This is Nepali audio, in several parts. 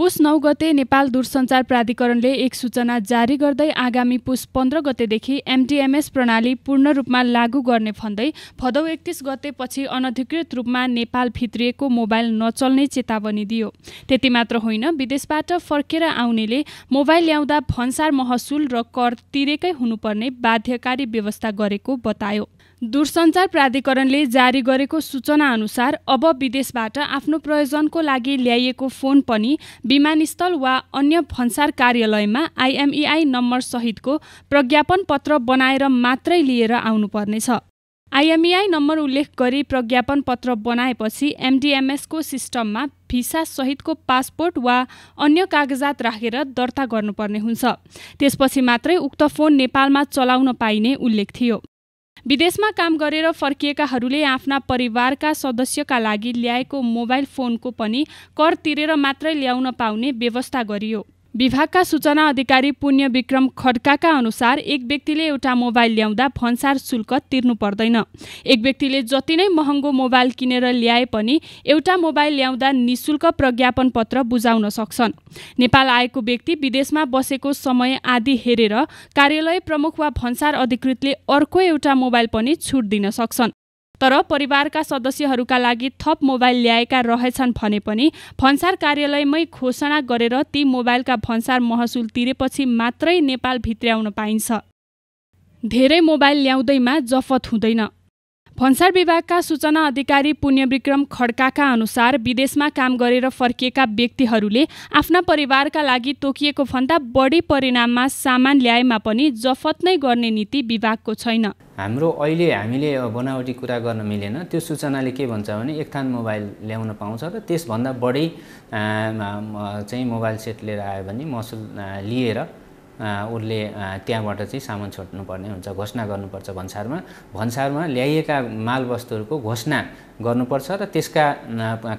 पुस नौ गते नेपाल दूरसञ्चार प्राधिकरणले एक सूचना जारी गर्दै आगामी पुस पन्ध्र गतेदेखि एमडिएमएस प्रणाली पूर्ण रूपमा लागू गर्ने भन्दै भदौ एकतिस गतेपछि अनधिकृत रूपमा नेपाल भित्रिएको मोबाइल नचल्ने चेतावनी दियो त्यति मात्र होइन विदेशबाट फर्केर आउनेले मोबाइल ल्याउँदा भन्सार महसुल र कर तिरेकै हुनुपर्ने बाध्यकारी व्यवस्था गरेको बतायो दूरसञ्चार प्राधिकरणले जारी गरेको सूचना अनुसार अब विदेशबाट आफ्नो प्रयोजनको लागि ल्याइएको फोन पनि विमानस्थल वा अन्य भन्सार कार्यालयमा नम्बर सहितको प्रज्ञापन पत्र बनाएर मात्रै लिएर आउनुपर्नेछ आइएमईआई नम्बर उल्लेख गरी प्रज्ञापन पत्र बनाएपछि एमडिएमएसको सिस्टममा भिसा सहितको पासपोर्ट वा अन्य कागजात राखेर दर्ता गर्नुपर्ने हुन्छ त्यसपछि मात्रै उक्त फोन नेपालमा चलाउन पाइने उल्लेख थियो विदेशमा काम गरेर फर्किएकाहरूले आफ्ना परिवारका सदस्यका लागि ल्याएको मोबाइल फोनको पनि कर तिरेर मात्रै ल्याउन पाउने व्यवस्था गरियो विभागका सूचना अधिकारी पुण्य विक्रम खड्काका अनुसार एक व्यक्तिले एउटा मोबाइल ल्याउँदा भन्सार शुल्क तिर्नु पर्दैन एक व्यक्तिले जति नै महँगो मोबाइल किनेर ल्याए पनि एउटा मोबाइल ल्याउँदा निशुल्क प्रज्ञापन पत्र बुझाउन सक्छन् नेपाल आएको व्यक्ति विदेशमा बसेको समय आदि हेरेर कार्यालय प्रमुख वा भन्सार अधिकृतले अर्को एउटा मोबाइल पनि छुट दिन सक्छन् तर परिवारका सदस्यहरूका लागि थप मोबाइल ल्याएका रहेछन् भने पनि भन्सार कार्यालयमै घोषणा गरेर ती मोबाइलका भन्सार महसुल तिरेपछि मात्रै नेपाल भित्र्याउन पाइन्छ धेरै मोबाइल ल्याउँदैमा जफत हुँदैन भन्सार विभागका सूचना अधिकारी पुण्यविक्रम खड्काका अनुसार विदेशमा काम गरेर फर्किएका व्यक्तिहरूले आफ्ना परिवारका लागि तोकिएको भन्दा बढी परिणाममा सामान ल्याएमा पनि जफत नै गर्ने नीति विभागको छैन हाम्रो अहिले हामीले बनावटी कुरा गर्न मिलेन त्यो सूचनाले के भन्छ भने एक थान मोबाइल ल्याउन पाउँछ र त्यसभन्दा बढी चाहिँ मोबाइल सेट लिएर आयो भने महसुल लिएर उसले त्यहाँबाट चाहिँ सामान छोड्नुपर्ने हुन्छ घोषणा गर्नुपर्छ भन्सारमा भन्सारमा ल्याइएका मालवस्तुहरूको घोषणा गर्नुपर्छ र त्यसका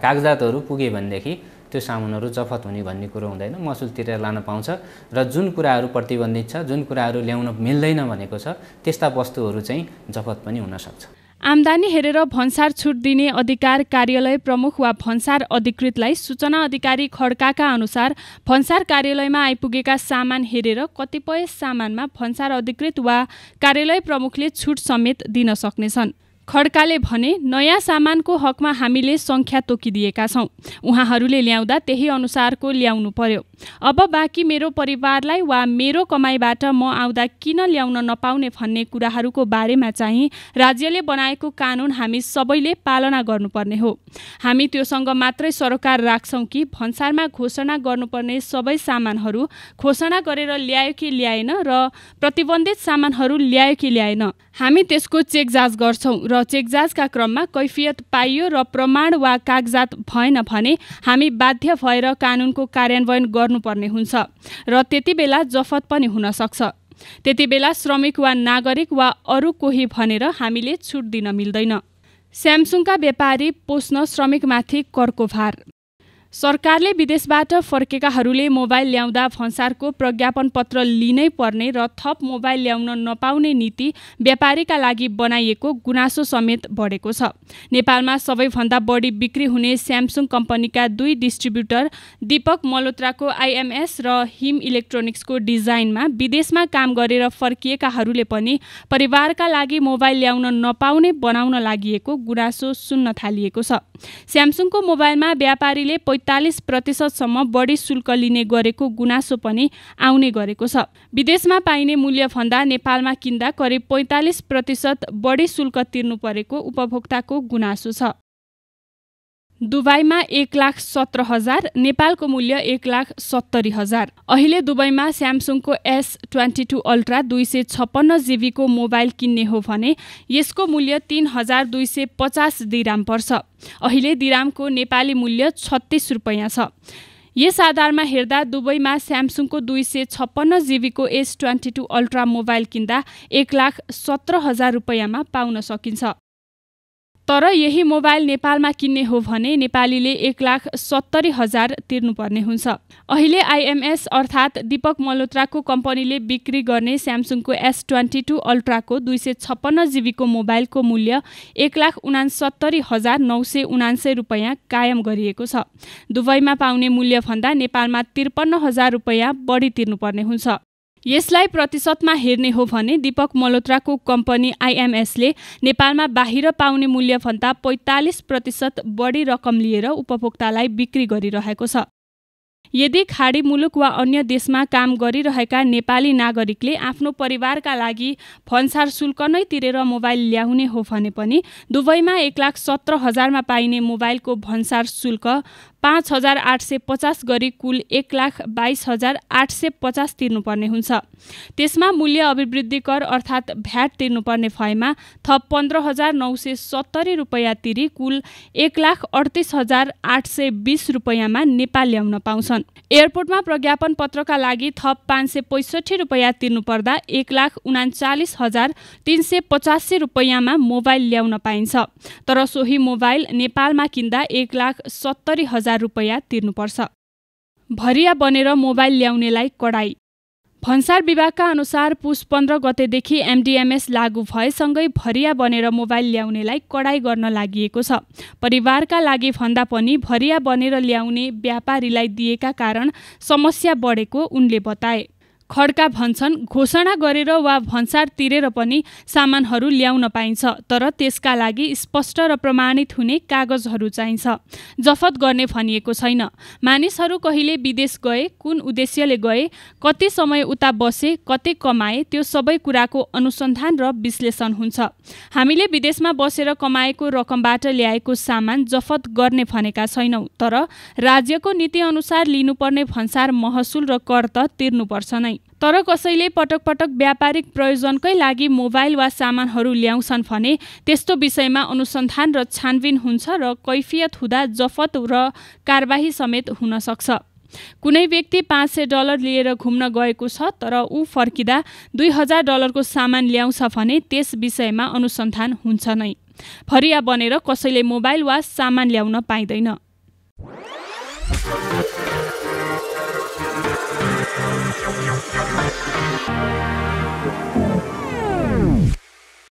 कागजातहरू पुग्यो भनेदेखि त्यो सामानहरू जफत हुने भन्ने कुरो हुँदैन महसुल तिरेर लान पाउँछ र जुन कुराहरू प्रतिबन्धित छ जुन कुराहरू ल्याउन मिल्दैन भनेको छ त्यस्ता वस्तुहरू चाहिँ जफत पनि हुनसक्छ आम्दानी हेरेर भन्सार छुट दिने अधिकार कार्यालय प्रमुख वा भन्सार अधिकृतलाई सूचना अधिकारी खड्काका अनुसार भन्सार कार्यालयमा आइपुगेका सामान हेरेर कतिपय सामानमा भन्सार अधिकृत वा कार्यालय प्रमुखले छुट समेत दिन सक्नेछन् खड्काले भने नयाँ सामानको हकमा हामीले सङ्ख्या तोकिदिएका छौँ उहाँहरूले ल्याउँदा त्यही अनुसारको ल्याउनु पर्यो अब बाँकी मेरो परिवारलाई वा मेरो कमाइबाट म आउँदा किन ल्याउन नपाउने भन्ने कुराहरूको बारेमा चाहिँ राज्यले बनाएको कानुन हामी सबैले पालना गर्नुपर्ने हो हामी त्योसँग मात्रै सरकार राख्छौँ कि भन्सारमा घोषणा गर्नुपर्ने सबै सामानहरू घोषणा गरेर ल्यायो कि ल्याएन र प्रतिबन्धित सामानहरू ल्यायो कि ल्याएन हामी त्यसको चेक जाँच गर्छौँ र र चेकजाजका क्रममा कैफियत पाइयो र प्रमाण वा कागजात भएन भने हामी बाध्य भएर कानुनको कार्यान्वयन गर्नुपर्ने हुन्छ र त्यति बेला जफत पनि हुन सक्छ त्यति बेला श्रमिक वा नागरिक वा अरू कोही भनेर हामीले छुट दिन मिल्दैन स्यामसुङका व्यापारी पोस्न श्रमिकमाथि करको भार सरकारले विदेशबाट फर्केकाहरूले मोबाइल ल्याउँदा भन्सारको प्रज्ञापन पत्र लिनै पर्ने र थप मोबाइल ल्याउन नपाउने नीति व्यापारीका लागि बनाइएको गुनासो समेत बढेको छ नेपालमा सबैभन्दा बढी बिक्री हुने स्यामसुङ कम्पनीका दुई डिस्ट्रिब्युटर दीपक मल्होत्राको आइएमएस र हिम इलेक्ट्रोनिक्सको डिजाइनमा विदेशमा काम गरेर फर्किएकाहरूले पनि परिवारका लागि मोबाइल ल्याउन नपाउने बनाउन लागि गुनासो सुन्न थालिएको छ स्यामसुङको मोबाइलमा व्यापारीले त्रिहत्तालिस प्रतिशतसम्म बढी शुल्क लिने गरेको गुनासो पनि आउने गरेको छ विदेशमा पाइने मूल्यभन्दा नेपालमा किन्दा करिब पैँतालिस प्रतिशत बढी शुल्क तिर्नु परेको उपभोक्ताको गुनासो छ दुबईमा एक लाख सत्र हजार नेपालको मूल्य एक लाख सत्तरी हजार अहिले दुबईमा स्यामसुङको एस ट्वेन्टी टू अल्ट्रा दुई सय छप्पन्न जिबीको मोबाइल किन्ने हो भने यसको मूल्य तिन हजार दुई सय पचास दिराम पर्छ अहिले दिरामको नेपाली मूल्य छत्तिस रुपियाँ छ यस आधारमा हेर्दा दुबईमा स्यामसुङको दुई सय छप्पन्न जिबीको S twenty two ultra mobile किन्दा एक लाख सत्र हजार रुपियाँमा पाउन सकिन्छ तर यही मोबाइल नेपालमा किन्ने हो भने नेपालीले एक लाख सत्तरी हजार तिर्नुपर्ने हुन्छ अहिले आइएमएस अर्थात् दीपक मल्होत्राको कम्पनीले बिक्री गर्ने स्यामसुङको एस ट्वेन्टी टू अल्ट्राको दुई सय छप्पन्न जिबीको मोबाइलको मूल्य एक लाख उनासत्तरी हजार नौ सय उनान्सय रुपियाँ कायम गरिएको छ दुबईमा पाउने मूल्यभन्दा नेपालमा त्रिपन्न हजार रुपियाँ बढी तिर्नुपर्ने हुन्छ यसलाई प्रतिशतमा हेर्ने हो भने दीपक मल्होत्राको कम्पनी आइएमएसले नेपालमा बाहिर पाउने मूल्यभन्दा पैँतालिस प्रतिशत बढी रकम लिएर उपभोक्तालाई बिक्री गरिरहेको छ यदि खाडी मुलुक वा अन्य देशमा काम गरिरहेका नेपाली नागरिकले आफ्नो परिवारका लागि भन्सार शुल्क नै तिरेर मोबाइल ल्याउने हो भने पनि दुबईमा एक लाख सत्र हजारमा पाइने मोबाइलको भन्सार शुल्क पाँच हजार आठ सय पचास गरी कुल एक लाख बाइस हजार आठ सय पचास तिर्नुपर्ने हुन्छ त्यसमा मूल्य अभिवृद्धि कर अर्थात् भ्याट तिर्नुपर्ने भएमा थप पन्ध्र हजार नौ सय सत्तरी रुपियाँ तिरी कुल एक लाख अडतिस हजार आठ सय बिस रुपियाँमा नेपाल ल्याउन पाउँछन् एयरपोर्टमा प्रज्ञापन पत्रका लागि थप पाँच सय पैँसठी रुपियाँ तिर्नुपर्दा एक लाख उनाचालिस हजार तिन सय पचासी रुपियाँमा मोबाइल ल्याउन पाइन्छ तर सोही मोबाइल नेपालमा किन्दा एक लाख सत्तरी हजार हजार रुपियाँ तिर्नुपर्छ भरिया बनेर मोबाइल ल्याउनेलाई कडाई भन्सार विभागका अनुसार पुस पन्ध्र गतेदेखि एमडिएमएस लागू भएसँगै भरिया बनेर मोबाइल ल्याउनेलाई कडाई गर्न लागि छ परिवारका लागि भन्दा पनि भरिया बनेर ल्याउने व्यापारीलाई दिएका कारण समस्या बढेको उनले बताए खड्का भन्छन् घोषणा गरेर वा भन्सार तिरेर पनि सामानहरू ल्याउन पाइन्छ तर त्यसका लागि स्पष्ट र प्रमाणित हुने कागजहरू चाहिन्छ जफत गर्ने भनिएको छैन मानिसहरू कहिले विदेश गए कुन उद्देश्यले गए कति समय उता बसे कति कमाए त्यो सबै कुराको अनुसन्धान र विश्लेषण हुन्छ हामीले विदेशमा बसेर कमाएको रकमबाट ल्याएको सामान जफत गर्ने भनेका छैनौँ तर राज्यको नीतिअनुसार लिनुपर्ने भन्सार महसुल र कर त तिर्नुपर्छ नै तर कसैले पटक पटक व्यापारिक प्रयोजनकै लागि मोबाइल वा सामानहरू ल्याउँछन् भने त्यस्तो विषयमा अनुसन्धान र छानबिन हुन्छ र कैफियत हुँदा जफत र कारवाही समेत हुन सक्छ कुनै व्यक्ति पाँच सय डलर लिएर घुम्न गएको छ तर ऊ फर्किँदा दुई हजार डलरको सामान ल्याउँछ भने त्यस विषयमा अनुसन्धान हुन्छ नै फरिया बनेर कसैले मोबाइल वा सामान ल्याउन पाइँदैन Thank you.